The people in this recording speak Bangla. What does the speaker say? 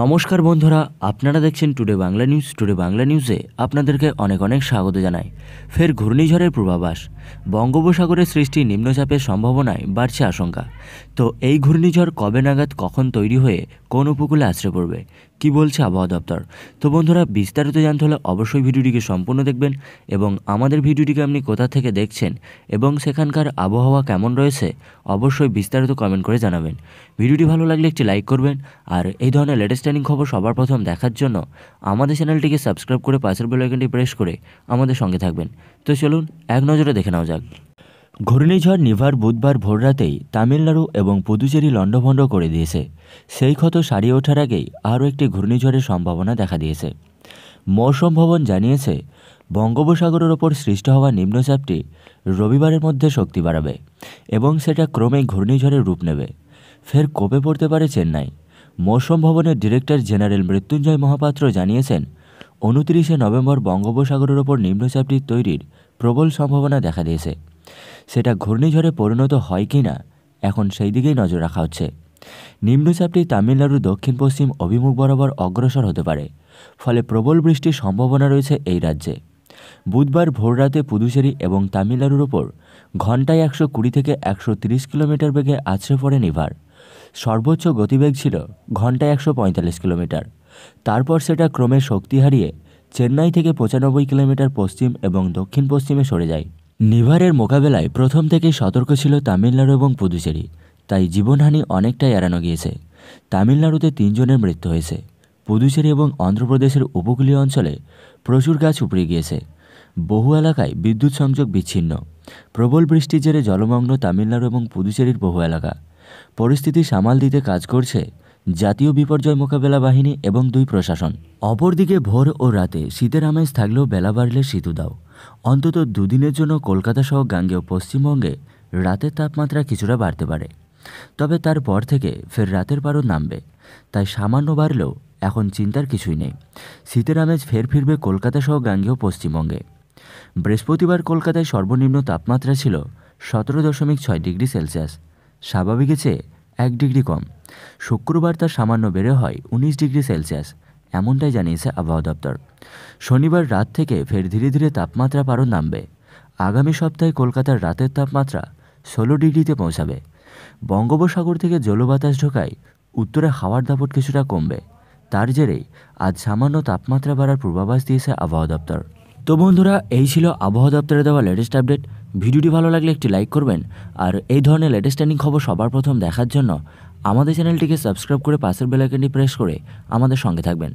নমস্কার বন্ধুরা আপনারা দেখছেন today Bangla news today Bangla নিউজে আপনাদেরকে অনেক অনেক স্বাগত জানাই ফের ঘূর্ণিঝড়ের পূর্বাভাস বঙ্গোপসাগরের সৃষ্টি নিম্নচাপের সম্ভাবনায় বাড়ছে আশঙ্কা তো এই ঘূর্ণিঝড় কবে নাগাদ কখন তৈরি হয়ে কোন উপকূলে আশ্রে পড়বে কি বলছে আবহাওয়া দপ্তর তো বন্ধুরা বিস্তারিত জানতে হলে অবশ্যই ভিডিওটিকে সম্পূর্ণ দেখবেন এবং আমাদের ভিডিওটিকে আপনি কোথা থেকে দেখছেন এবং সেখানকার আবহাওয়া কেমন রয়েছে অবশ্যই বিস্তারিত কমেন্ট করে জানাবেন ভিডিওটি ভালো লাগলে একটি লাইক করবেন আর এই ধরনের লেটেস্ট খবর সবার প্রথম দেখার জন্য আমাদের চ্যানেলটিকে সাবস্ক্রাইব করে পাশের বেলাইকনটি প্রেস করে আমাদের সঙ্গে থাকবেন তো চলুন এক নজরে দেখে নেওয়া যাক ঘূর্ণিঝড় নিভার বুধবার ভোররাতেই তামিলনাড়ু এবং পুদুচেরি লণ্ডভণ্ড করে দিয়েছে সেই ক্ষত সারিয়ে ওঠার আগেই আরও একটি ঘূর্ণিঝড়ের সম্ভাবনা দেখা দিয়েছে মৌসুম ভবন জানিয়েছে বঙ্গোপসাগরের ওপর সৃষ্ট হওয়া নিম্নচাপটি রবিবারের মধ্যে শক্তি বাড়াবে এবং সেটা ক্রমে ঘূর্ণিঝড়ের রূপ নেবে ফের কোপে পড়তে পারে চেন্নাই মৌসুম ভবনের ডিরেক্টর জেনারেল মৃত্যুঞ্জয় মহাপাত্র জানিয়েছেন উনত্রিশে নভেম্বর বঙ্গোপসাগরের ওপর নিম্নচাপটি তৈরির প্রবল সম্ভাবনা দেখা দিয়েছে সেটা ঘূর্ণিঝড়ে পরিণত হয় কি না এখন সেই দিকেই নজর রাখা হচ্ছে নিম্নচাপটি তামিলনাড়ুর দক্ষিণ পশ্চিম অভিমুখ বরাবর অগ্রসর হতে পারে ফলে প্রবল বৃষ্টির সম্ভাবনা রয়েছে এই রাজ্যে বুধবার ভোররাতে পুদুচেরি এবং তামিলনাড়ুর ওপর ঘন্টায় একশো কুড়ি থেকে একশো তিরিশ কিলোমিটার বেগে আছড়ে পড়ে নিভার সর্বোচ্চ গতিবেগ ছিল ঘন্টায় একশো পঁয়তাল্লিশ কিলোমিটার তারপর সেটা ক্রমে শক্তি হারিয়ে চেন্নাই থেকে পঁচানব্বই কিলোমিটার পশ্চিম এবং দক্ষিণ পশ্চিমে সরে যায় নিভারের মোকাবেলায় প্রথম থেকে সতর্ক ছিল তামিলনাড়ু এবং পুদুচেরি তাই জীবনহানি অনেকটাই এড়ানো গিয়েছে তামিলনাড়ুতে তিনজনের মৃত্যু হয়েছে পুদুচেরি এবং অন্ধ্রপ্রদেশের উপকূলীয় অঞ্চলে প্রচুর গাছ উপড়ে গিয়েছে বহু এলাকায় বিদ্যুৎ সংযোগ বিচ্ছিন্ন প্রবল বৃষ্টির জেরে জলমগ্ন তামিলনাড়ু এবং পুদুচেরির বহু এলাকা পরিস্থিতি সামাল দিতে কাজ করছে জাতীয় বিপর্যয় মোকাবেলা বাহিনী এবং দুই প্রশাসন অপরদিকে ভোর ও রাতে শীতের আমেজ থাকলেও বেলা বাড়লে দাও অন্তত দুদিনের জন্য কলকাতা সহ গাঙ্গেয় পশ্চিমবঙ্গে রাতের তাপমাত্রা কিছুটা বাড়তে পারে তবে তারপর থেকে ফের রাতের পারও নামবে তাই সামান্য বাড়লেও এখন চিন্তার কিছুই নেই শীতের আমেজ ফের ফিরবে কলকাতা সহ গাঙ্গেয় পশ্চিমবঙ্গে বৃহস্পতিবার কলকাতায় সর্বনিম্ন তাপমাত্রা ছিল সতেরো দশমিক ছয় ডিগ্রি সেলসিয়াস স্বাভাবিকের চেয়ে এক ডিগ্রি কম শুক্রবার তা সামান্য বেড়ে হয় উনিশ ডিগ্রি সেলসিয়াস এমনটাই জানিয়েছে আবহাওয়া দপ্তর শনিবার রাত থেকে ফের ধীরে ধীরে তাপমাত্রা পারো নামবে আগামী সপ্তাহে কলকাতার রাতের তাপমাত্রা ষোলো ডিগ্রিতে পৌঁছাবে বঙ্গোপসাগর থেকে জলবাতাস ঢোকায় উত্তরে হাওয়ার দাপট কিছুটা কমবে তার জেরেই আজ সামান্য তাপমাত্রা বাড়ার পূর্বাভাস দিয়েছে আবহাওয়া দপ্তর তো বন্ধুরা এই ছিল আবহাওয়া দপ্তরে দেওয়া লেটেস্ট আপডেট ভিডিওটি ভালো লাগলে একটি লাইক করবেন আর এই ধরনের লেটেস্ট ট্রেনিং খবর সবার প্রথম দেখার জন্য আমাদের চ্যানেলটিকে সাবস্ক্রাইব করে পাশের বেলাইকনটি প্রেস করে আমাদের সঙ্গে থাকবেন